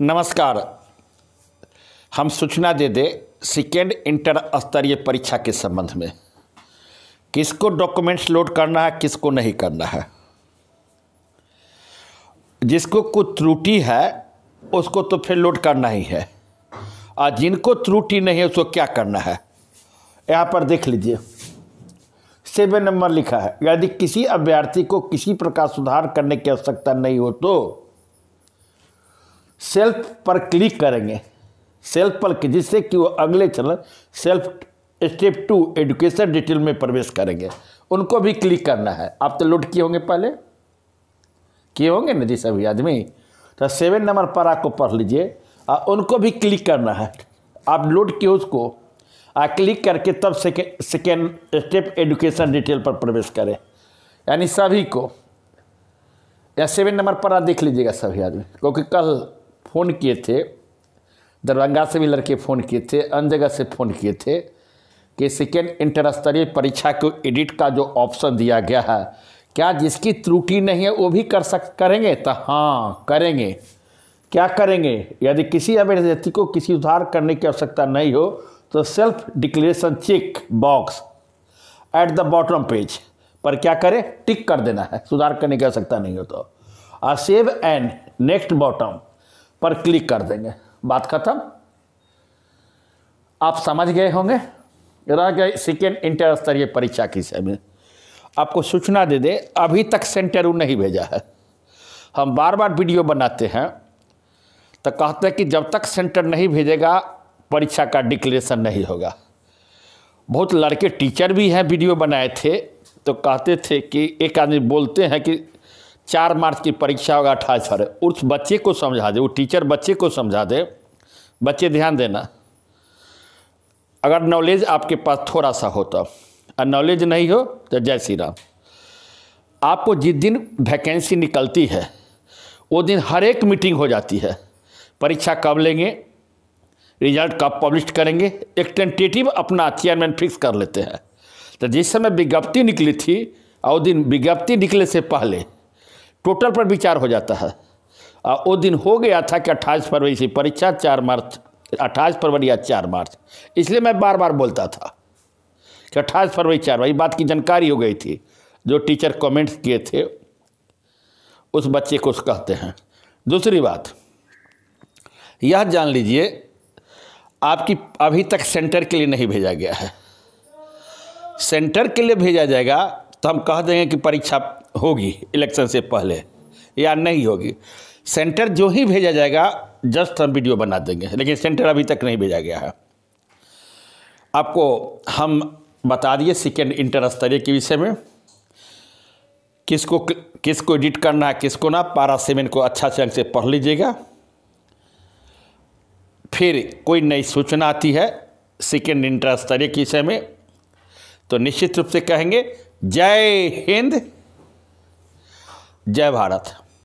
नमस्कार हम सूचना दे दे सेकेंड इंटर स्तरीय परीक्षा के संबंध में किसको डॉक्यूमेंट्स लोड करना है किसको नहीं करना है जिसको कुछ त्रुटि है उसको तो फिर लोड करना ही है और जिनको त्रुटि नहीं है उसको क्या करना है यहाँ पर देख लीजिए सेवन नंबर लिखा है यदि किसी अभ्यर्थी को किसी प्रकार सुधार करने की आवश्यकता नहीं हो तो सेल्फ पर क्लिक करेंगे सेल्फ पर जिससे कि वो अगले चरण self step two education detail में प्रवेश करेंगे उनको भी क्लिक करना है आप तो लोड किए होंगे पहले किए होंगे ना जी सभी आदमी तो सेवन नंबर पर आपको पढ़ लीजिए और उनको भी क्लिक करना है आप लोड किए उसको आ क्लिक करके तब second second step education detail पर प्रवेश करें यानी सभी को या सेवन नंबर पर आप देख लीजिएगा सभी आदमी क्योंकि कल फ़ोन किए थे दरभंगा से भी लड़के फ़ोन किए थे अन्य जगह से फ़ोन किए थे कि सेकेंड इंटर स्तरीय परीक्षा को एडिट का जो ऑप्शन दिया गया है क्या जिसकी त्रुटि नहीं है वो भी कर सक करेंगे तो हाँ करेंगे क्या करेंगे यदि किसी अभ्यर्थी को किसी उधार करने की आवश्यकता नहीं हो तो self declaration check box at the bottom page पर क्या करें टिक कर देना है सुधार करने की आवश्यकता नहीं हो तो सेव एंड नेक्स्ट बॉटम पर क्लिक कर देंगे बात खत्म आप समझ गए होंगे रह गए सेकेंड इंटर स्तरीय परीक्षा की समय आपको सूचना दे दे अभी तक सेंटरू नहीं भेजा है हम बार बार वीडियो बनाते हैं तो कहते हैं कि जब तक सेंटर नहीं भेजेगा परीक्षा का डिक्लेरेशन नहीं होगा बहुत लड़के टीचर भी हैं वीडियो बनाए थे तो कहते थे कि एक आदमी बोलते हैं कि चार मार्च की परीक्षा होगा अट्ठाईस फरवरी उस बच्चे को समझा दे वो टीचर बच्चे को समझा दे बच्चे ध्यान देना अगर नॉलेज आपके पास थोड़ा सा हो तो और नॉलेज नहीं हो तो जय श्री राम आपको जिस दिन वैकेंसी निकलती है वो दिन हर एक मीटिंग हो जाती है परीक्षा कब लेंगे रिजल्ट कब पब्लिश करेंगे एक टेंटेटिव अपना चेयरमैन फिक्स कर लेते हैं तो जिस समय विज्ञप्ति निकली थी और दिन विज्ञप्ति निकले से पहले टोटल पर विचार हो जाता है और वो दिन हो गया था कि अट्ठाईस फरवरी से परीक्षा चार मार्च अट्ठाईस फरवरी या चार मार्च इसलिए मैं बार बार बोलता था कि अट्ठाईस फरवरी चार मार्च बात की जानकारी हो गई थी जो टीचर कमेंट्स किए थे उस बच्चे को कहते हैं दूसरी बात यह जान लीजिए आपकी अभी तक सेंटर के लिए नहीं भेजा गया है सेंटर के लिए भेजा जाएगा तो हम कह देंगे कि परीक्षा होगी इलेक्शन से पहले या नहीं होगी सेंटर जो ही भेजा जाएगा जस्ट हम वीडियो बना देंगे लेकिन सेंटर अभी तक नहीं भेजा गया है आपको हम बता दिए सेकेंड इंटर स्तरीय के विषय में किसको किसको एडिट करना है किसको ना पारा सेवन को अच्छा से अंक से पढ़ लीजिएगा फिर कोई नई सूचना आती है सेकेंड इंटर स्तरीय के विषय में तो निश्चित रूप से कहेंगे जय हिंद जय भारत